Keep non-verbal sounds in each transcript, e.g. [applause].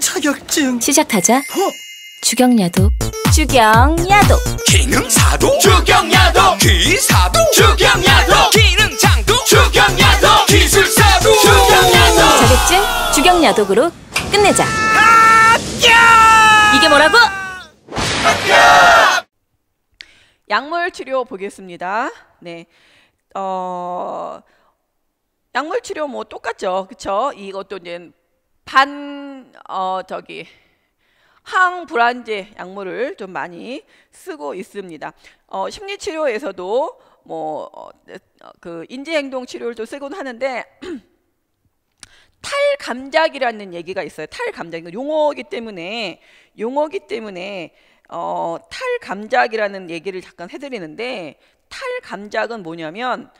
자격증 시작하자 어? 주경야도 주경야도 기능사도 주경야도 기사도 주경야도 기능장도 주경야도 기술사도 주경야도 자격증 주경야독으로 끝내자 이게 뭐라고? 약물 치료 보겠습니다. 네. 어 약물 치료 뭐 똑같죠. 그렇죠? 이것도 이제 반어 저기 항불안제 약물을 좀 많이 쓰고 있습니다. 어, 심리치료에서도 뭐그 어, 네, 어, 인지행동 치료를 좀 쓰곤 하는데 [clears throat] 탈감작이라는 얘기가 있어요. 탈감작 이건 용어기 때문에 용어기 때문에 어, 탈감작이라는 얘기를 잠깐 해드리는데 탈감작은 뭐냐면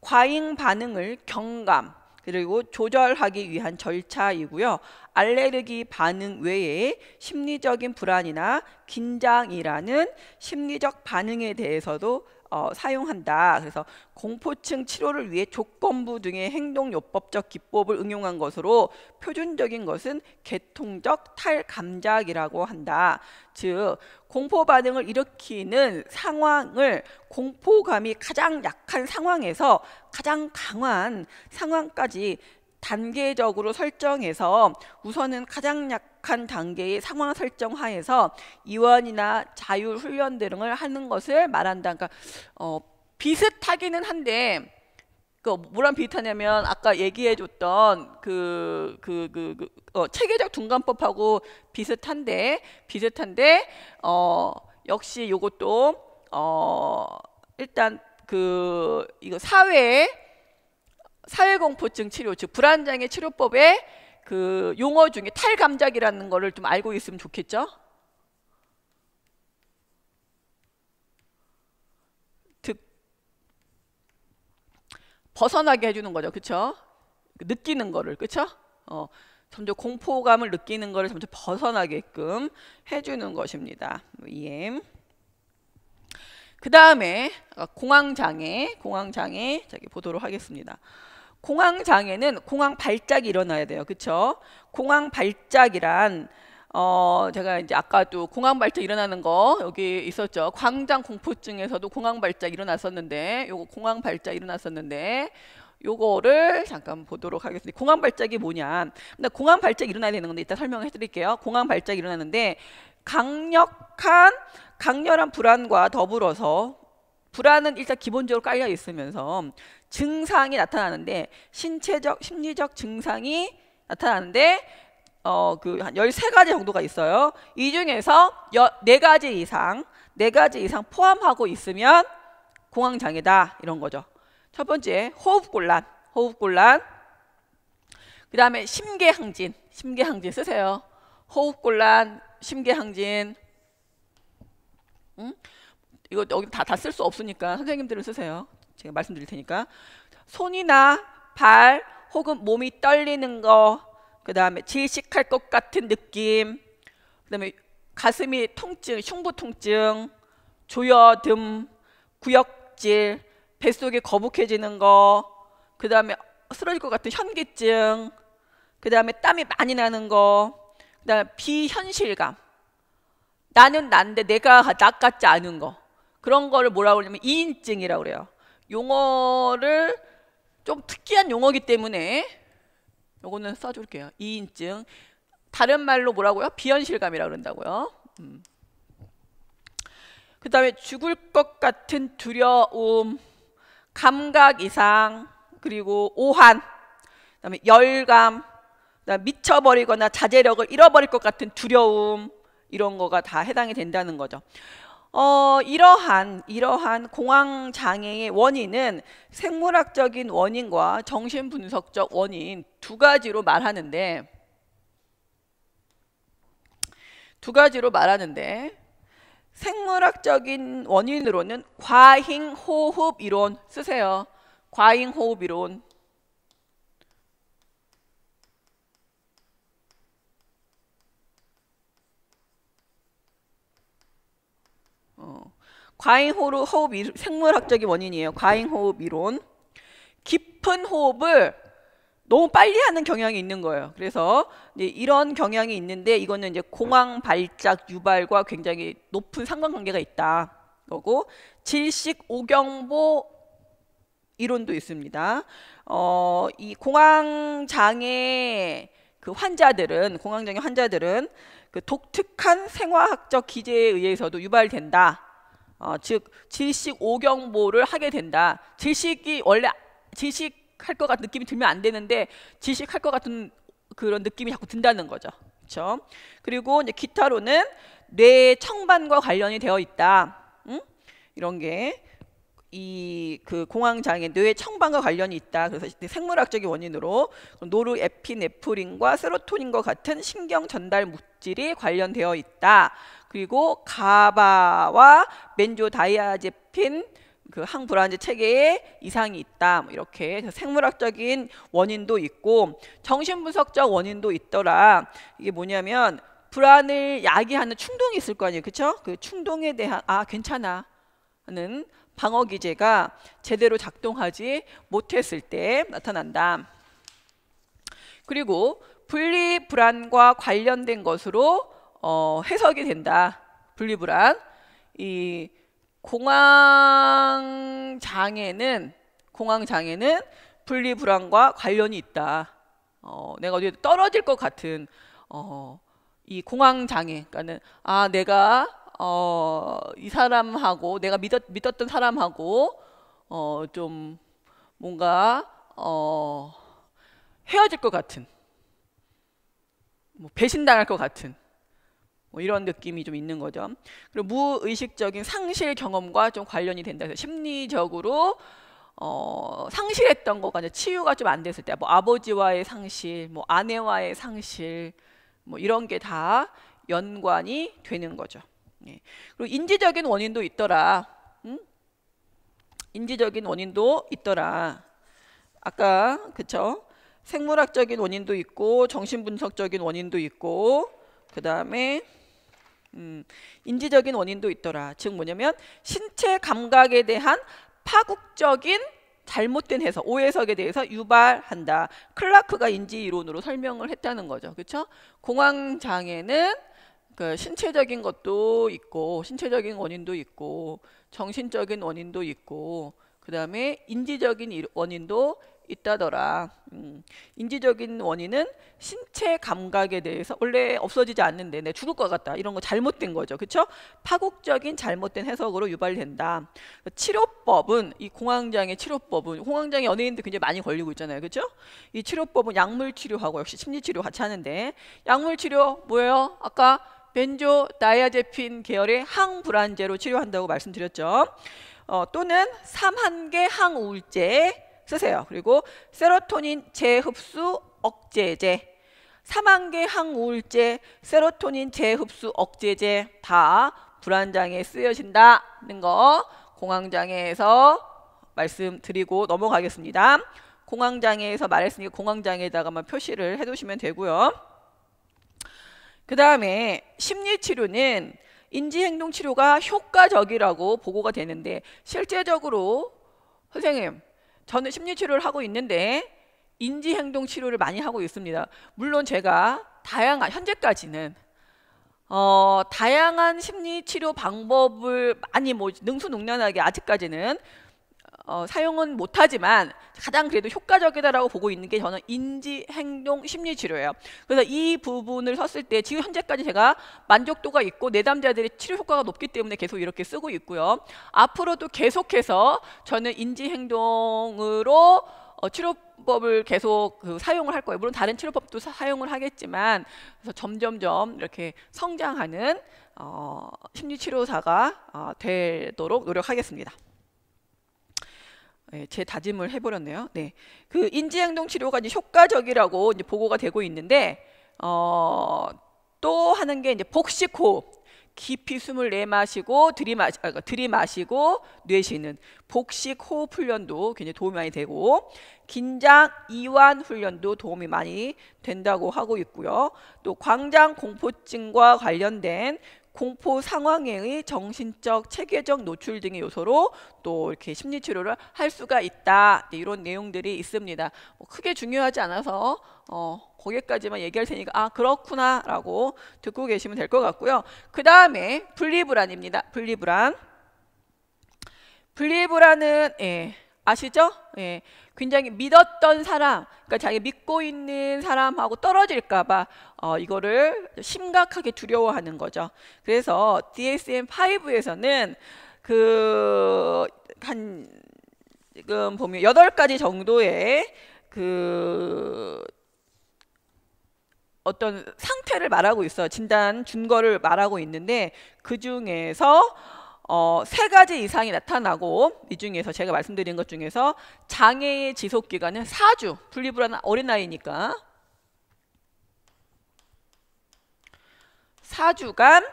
과잉 반응을 경감 그리고 조절하기 위한 절차이고요. 알레르기 반응 외에 심리적인 불안이나 긴장이라는 심리적 반응에 대해서도 어, 사용한다. 그래서 공포증 치료를 위해 조건부 등의 행동요법적 기법을 응용한 것으로 표준적인 것은 개통적 탈감작이라고 한다. 즉 공포 반응을 일으키는 상황을 공포감이 가장 약한 상황에서 가장 강한 상황까지 단계적으로 설정해서 우선은 가장 약 약한 단계의 상황 설정 하에서 이원이나 자율 훈련 등을 하는 것을 말한다. 그러니까 어, 비슷하기는 한데 그 뭐랑 비슷하냐면 아까 얘기해줬던 그그그 그, 그, 그, 어, 체계적 둔감법하고 비슷한데 비슷한데 어 역시 요것도 어 일단 그 이거 사회 사회 공포증 치료 즉 불안장애 치료법에 그 용어 중에 탈감작이라는 거를 좀 알고 있으면 좋겠죠? 득 벗어나게 해주는 거죠, 그렇죠? 느끼는 거를, 그렇죠? 어, 점점 공포감을 느끼는 거를 점점 벗어나게끔 해주는 것입니다. EM. 그 다음에 공황장애, 공황장애 저기 보도록 하겠습니다. 공황장애는 공황 발작이 일어나야 돼요. 그렇죠? 공황 발작이란 어 제가 이제 아까도 공황 발작 일어나는 거 여기 있었죠. 광장 공포증에서도 공황 발작 일어났었는데 요거 공황 발작 일어났었는데 요거를 잠깐 보도록 하겠습니다. 공황 발작이 뭐냐? 근데 공황 발작 일어나야 되는 건데 이따 설명해 드릴게요. 공황 발작 일어나는데 강력한 강렬한 불안과 더불어서 불안은 일단 기본적으로 깔려 있으면서 증상이 나타나는데 신체적 심리적 증상이 나타나는데 어 그한 열세 가지 정도가 있어요. 이 중에서 네가지 이상, 네가지 이상 포함하고 있으면 공황 장애다 이런 거죠. 첫 번째 호흡 곤란, 호흡 곤란. 그다음에 심계항진, 심계항진 쓰세요. 호흡 곤란, 심계항진. 응? 이거 여기 다다쓸 수 없으니까 선생님들은 쓰세요. 제가 말씀드릴 테니까 손이나 발 혹은 몸이 떨리는 거, 그 다음에 질식할 것 같은 느낌, 그 다음에 가슴이 통증, 흉부 통증, 조여듦, 구역질, 뱃속이 거북해지는 거, 그 다음에 쓰러질 것 같은 현기증, 그 다음에 땀이 많이 나는 거, 그 다음에 비현실감. 나는 난데 내가 나 같지 않은 거. 그런 거를 뭐라고 그러냐면 이인증이라고 그래요. 용어를 좀 특이한 용어기 때문에 요거는 써줄게요. 이인증. 다른 말로 뭐라고요? 비현실감이라 그런다고요. 음. 그 다음에 죽을 것 같은 두려움, 감각 이상, 그리고 오한, 그 다음에 열감, 그다음에 미쳐버리거나 자제력을 잃어버릴 것 같은 두려움 이런 거가 다 해당이 된다는 거죠. 어, 이러한 이러한 공황 장애의 원인은 생물학적인 원인과 정신 분석적 원인 두 가지로 말하는데 두 가지로 말하는데 생물학적인 원인으로는 과잉 호흡 이론 쓰세요. 과잉 호흡 이론. 과잉 호흡 이 생물학적인 원인이에요. 과잉 호흡 이론. 깊은 호흡을 너무 빨리 하는 경향이 있는 거예요. 그래서 이런 경향이 있는데 이거는 이제 공황 발작 유발과 굉장히 높은 상관관계가 있다. 거고 질식 오경보 이론도 있습니다. 어, 이 공황 장애 그 환자들은 공황장애 환자들은 그 독특한 생화학적 기제에 의해서도 유발된다. 어, 즉 질식 오경보를 하게 된다. 질식이 원래 질식할 것 같은 느낌이 들면 안 되는데 질식할 것 같은 그런 느낌이 자꾸 든다는 거죠. 그렇죠? 그리고 이제 기타로는 뇌 청반과 관련이 되어 있다. 응? 이런 게 이 그 공황장애 뇌 청반과 관련이 있다. 그래서 생물학적인 원인으로 노르에피네프린과 세로토닌과 같은 신경 전달 물질이 관련되어 있다. 그리고 가바와 벤조다이아제핀 그 항불안제 체계에 이상이 있다. 뭐 이렇게 생물학적인 원인도 있고 정신분석적 원인도 있더라. 이게 뭐냐면 불안을 야기하는 충동이 있을 거 아니에요. 그렇죠? 그 충동에 대한 아 괜찮아 하는 방어 기제가 제대로 작동하지 못했을 때 나타난다. 그리고 분리 불안과 관련된 것으로 어, 해석이 된다. 분리불안. 이 공황 장애는 공황 장애는 분리불안과 관련이 있다. 어, 내가 어디 떨어질 것 같은 어, 이 공황 장애. 그러니까는 아 내가 어, 이 사람하고 내가 믿었, 믿었던 사람하고 어, 좀 뭔가 어, 헤어질 것 같은 뭐 배신당할 것 같은 뭐 이런 느낌이 좀 있는 거죠. 그리고 무의식적인 상실 경험과 좀 관련이 된다 해서 심리적으로 어, 상실했던 거가 이제 치유가 좀 안 됐을 때, 뭐 아버지와의 상실, 뭐 아내와의 상실, 뭐 이런 게 다 연관이 되는 거죠. 예. 그리고 인지적인 원인도 있더라. 응? 인지적인 원인도 있더라. 아까 그쵸? 생물학적인 원인도 있고 정신분석적인 원인도 있고 그 다음에 음, 인지적인 원인도 있더라. 즉 뭐냐면 신체 감각에 대한 파국적인 잘못된 해석, 오해석에 대해서 유발한다. 클라크가 인지 이론으로 설명을 했다는 거죠. 그렇죠? 공황 장애는 그 신체적인 것도 있고 신체적인 원인도 있고 정신적인 원인도 있고 그다음에 인지적인 원인도 있다더라. 음, 인지적인 원인은 신체 감각에 대해서 원래 없어지지 않는데 내 죽을 것 같다 이런 거 잘못된 거죠, 그렇죠? 파국적인 잘못된 해석으로 유발된다. 치료법은 이 공황장애 치료법은 공황장애 연예인들 굉장히 많이 걸리고 있잖아요, 그렇죠? 이 치료법은 약물 치료하고 역시 심리 치료 같이 하는데 약물 치료 뭐예요? 아까 벤조 다이아제핀 계열의 항불안제로 치료한다고 말씀드렸죠. 어, 또는 삼한계 항우울제 쓰세요. 그리고 세로토닌 재흡수 억제제, 사망계 항우울제, 세로토닌 재흡수 억제제 다 불안장애에 쓰여진다는 거 공황장애에서 말씀드리고 넘어가겠습니다. 공황장애에서 말했으니 공황장애에다가만 표시를 해두시면 되고요. 그 다음에 심리치료는 인지행동치료가 효과적이라고 보고가 되는데 실제적으로 선생님 저는 심리치료를 하고 있는데 인지행동 치료를 많이 하고 있습니다. 물론 제가 다양한 현재까지는 어, 다양한 심리치료 방법을 많이 뭐 능수능란하게 아직까지는 어, 사용은 못하지만 가장 그래도 효과적이다라고 보고 있는 게 저는 인지 행동 심리 치료예요. 그래서 이 부분을 썼을 때 지금 현재까지 제가 만족도가 있고 내담자들의 치료 효과가 높기 때문에 계속 이렇게 쓰고 있고요. 앞으로도 계속해서 저는 인지 행동으로 어, 치료법을 계속 그 사용을 할 거예요. 물론 다른 치료법도 사, 용을 하겠지만 그래서 점점점 이렇게 성장하는 어, 심리 치료사가 어, 되도록 노력하겠습니다. 예, 제 다짐을 해버렸네요. 네, 그 인지행동 치료가 이제 효과적이라고 이제 보고가 되고 있는데 어, 또 하는 게 이제 복식호흡. 깊이 숨을 내마시고 들이마시, 아, 그러니까 들이마시고 뇌쉬는 복식 호흡 훈련도 굉장히 도움이 많이 되고 긴장 이완 훈련도 도움이 많이 된다고 하고 있고요. 또 광장 공포증과 관련된 공포 상황에의 정신적, 체계적 노출 등의 요소로 또 이렇게 심리 치료를 할 수가 있다. 네, 이런 내용들이 있습니다. 뭐 크게 중요하지 않아서 어, 거기까지만 얘기할 테니까 아 그렇구나라고 듣고 계시면 될 것 같고요. 그 다음에 분리불안입니다. 분리불안. 분리불안은 예, 아시죠? 예. 굉장히 믿었던 사람, 그러니까 자기 믿고 있는 사람하고 떨어질까봐 어, 이거를 심각하게 두려워하는 거죠. 그래서 DSM-5에서는 그 한 지금 보면 여 가지 정도의 그 어떤 상태를 말하고 있어 진단 준 거를 말하고 있는데 그 중에서 어, 세 가지 이상이 나타나고 이 중에서 제가 말씀드린 것 중에서 장애의 지속 기간은 4주 분리불안 어린아이니까 4주간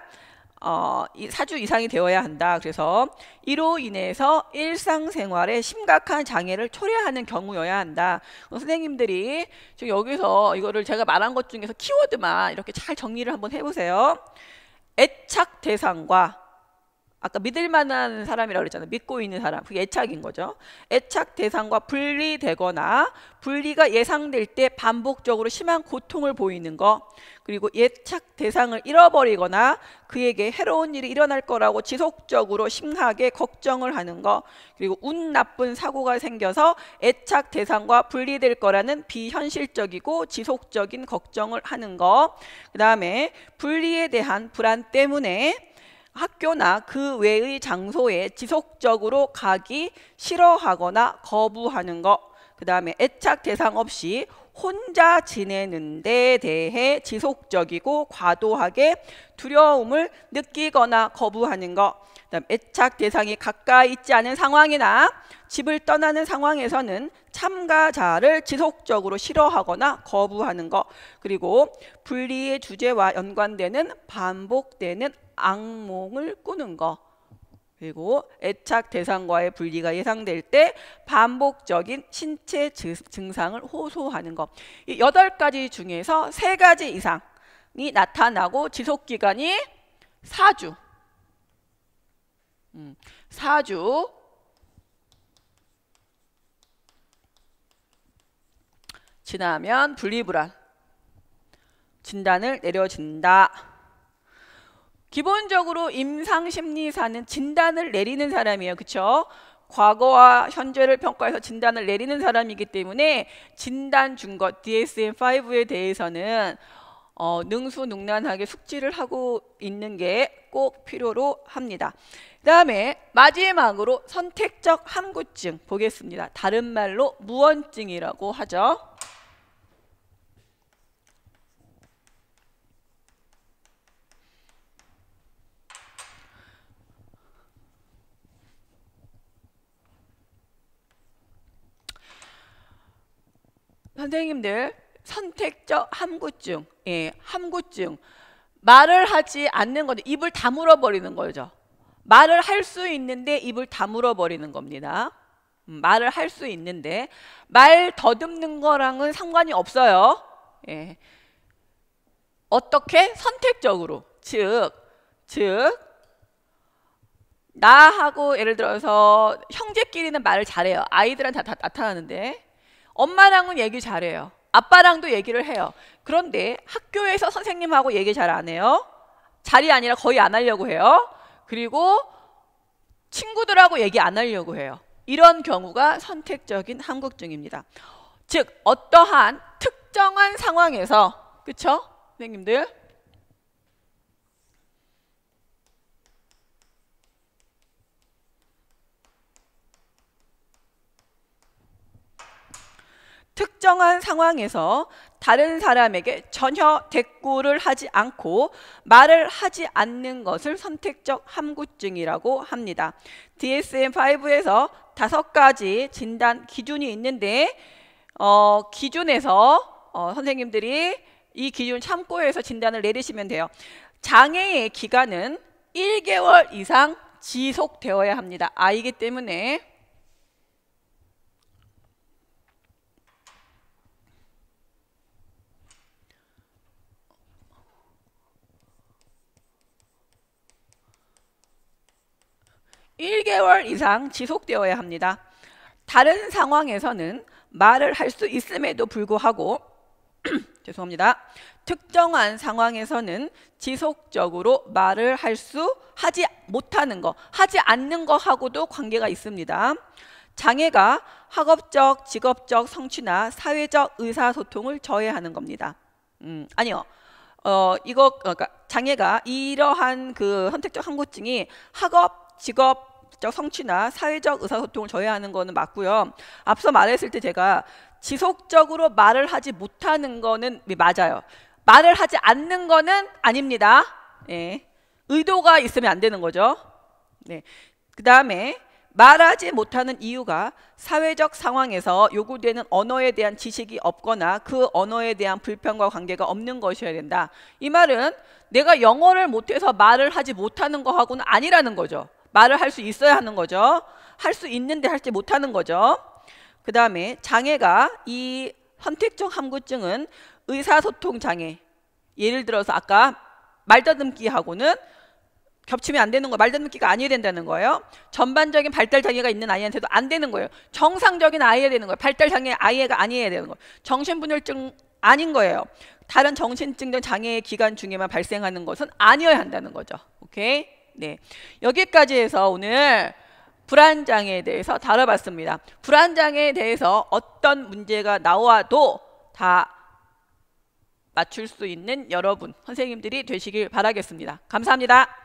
어, 4주 이상이 되어야 한다. 그래서 이로 인해서 일상생활에 심각한 장애를 초래하는 경우여야 한다. 선생님들이 지금 여기서 이거를 제가 말한 것 중에서 키워드만 이렇게 잘 정리를 한번 해보세요. 애착 대상과 아까 믿을 만한 사람이라고 그랬잖아요. 믿고 있는 사람. 그게 애착인 거죠. 애착 대상과 분리되거나 분리가 예상될 때 반복적으로 심한 고통을 보이는 거. 그리고 애착 대상을 잃어버리거나 그에게 해로운 일이 일어날 거라고 지속적으로 심하게 걱정을 하는 거. 그리고 운 나쁜 사고가 생겨서 애착 대상과 분리될 거라는 비현실적이고 지속적인 걱정을 하는 거. 그다음에 분리에 대한 불안 때문에 학교나 그 외의 장소에 지속적으로 가기 싫어하거나 거부하는 것, 그 다음에 애착 대상 없이 혼자 지내는 데 대해 지속적이고 과도하게 두려움을 느끼거나 거부하는 것, 그다음 애착 대상이 가까이 있지 않은 상황이나 집을 떠나는 상황에서는 참가자를 지속적으로 싫어하거나 거부하는 것 그리고 분리의 주제와 연관되는 반복되는 악몽을 꾸는 것 그리고 애착 대상과의 분리가 예상될 때 반복적인 신체 증상을 호소하는 것. 이 여덟 가지 중에서 세 가지 이상이 나타나고 지속 기간이 사주 음, 4주 지나면 분리불안 진단을 내려준다. 기본적으로 임상심리사는 진단을 내리는 사람이에요. 그렇죠? 과거와 현재를 평가해서 진단을 내리는 사람이기 때문에 진단 준것 DSM-5에 대해서는 어, 능수능란하게 숙지를 하고 있는 게 꼭 필요로 합니다. 그다음에 마지막으로 선택적 함구증 보겠습니다. 다른 말로 무언증이라고 하죠. 선생님들 선택적 함구증, 예, 함구증 말을 하지 않는 거죠. 입을 다물어 버리는 거죠. 말을 할 수 있는데 입을 다물어 버리는 겁니다. 음, 말을 할 수 있는데 말 더듬는 거랑은 상관이 없어요. 예. 어떻게 선택적으로 즉 즉 나하고 예를 들어서 형제끼리는 말을 잘해요. 아이들은 다, 다 나타나는데 엄마랑은 얘기 잘해요. 아빠랑도 얘기를 해요. 그런데 학교에서 선생님하고 얘기 잘 안 해요. 자리 아니라 거의 안 하려고 해요. 그리고 친구들하고 얘기 안 하려고 해요. 이런 경우가 선택적인 한국증입니다즉 어떠한 특정한 상황에서 그렇죠? 선생님들 특정한 상황에서 다른 사람에게 전혀 대꾸를 하지 않고 말을 하지 않는 것을 선택적 함구증이라고 합니다. DSM-5에서 다섯 가지 진단 기준이 있는데 어, 기준에서 어, 선생님들이 이 기준 참고해서 진단을 내리시면 돼요. 장애의 기간은 1개월 이상 지속되어야 합니다. 아이기 때문에 1개월 이상 지속되어야 합니다. 다른 상황에서는 말을 할 수 있음에도 불구하고 [clears throat] 죄송합니다. 특정한 상황에서는 지속적으로 말을 할 수 하지 못하는 거, 하지 않는 거하고도 관계가 있습니다. 장애가 학업적, 직업적 성취나 사회적 의사소통을 저해하는 겁니다. 음, 아니요. 어, 이거, 그러니까 장애가 이러한 그 선택적 한고증이 학업, 직업, 지적 성취나 사회적 의사소통을 저해하는 거는 맞고요. 앞서 말했을 때 제가 지속적으로 말을 하지 못하는 거는 맞아요. 말을 하지 않는 거는 아닙니다. 예. 의도가 있으면 안 되는 거죠. 네. 그 다음에 말하지 못하는 이유가 사회적 상황에서 요구되는 언어에 대한 지식이 없거나 그 언어에 대한 불편과 관계가 없는 것이어야 된다. 이 말은 내가 영어를 못해서 말을 하지 못하는 거하고는 아니라는 거죠. 말을 할 수 있어야 하는 거죠. 할 수 있는데 할지 못하는 거죠. 그 다음에 장애가 이 선택적 함구증은 의사소통 장애. 예를 들어서 아까 말다듬기하고는 겹치면 안 되는 거 말다듬기가 아니어야 된다는 거예요. 전반적인 발달 장애가 있는 아이한테도 안 되는 거예요. 정상적인 아이야 되는 거예요. 발달 장애 아이가 아니어야 되는 거예요. 정신분열증 아닌 거예요. 다른 정신증 등 장애의 기간 중에만 발생하는 것은 아니어야 한다는 거죠. 오케이. 네. 여기까지 해서 오늘 불안장애에 대해서 다뤄봤습니다. 불안장애에 대해서 어떤 문제가 나와도 다 맞출 수 있는 여러분, 선생님들이 되시길 바라겠습니다. 감사합니다.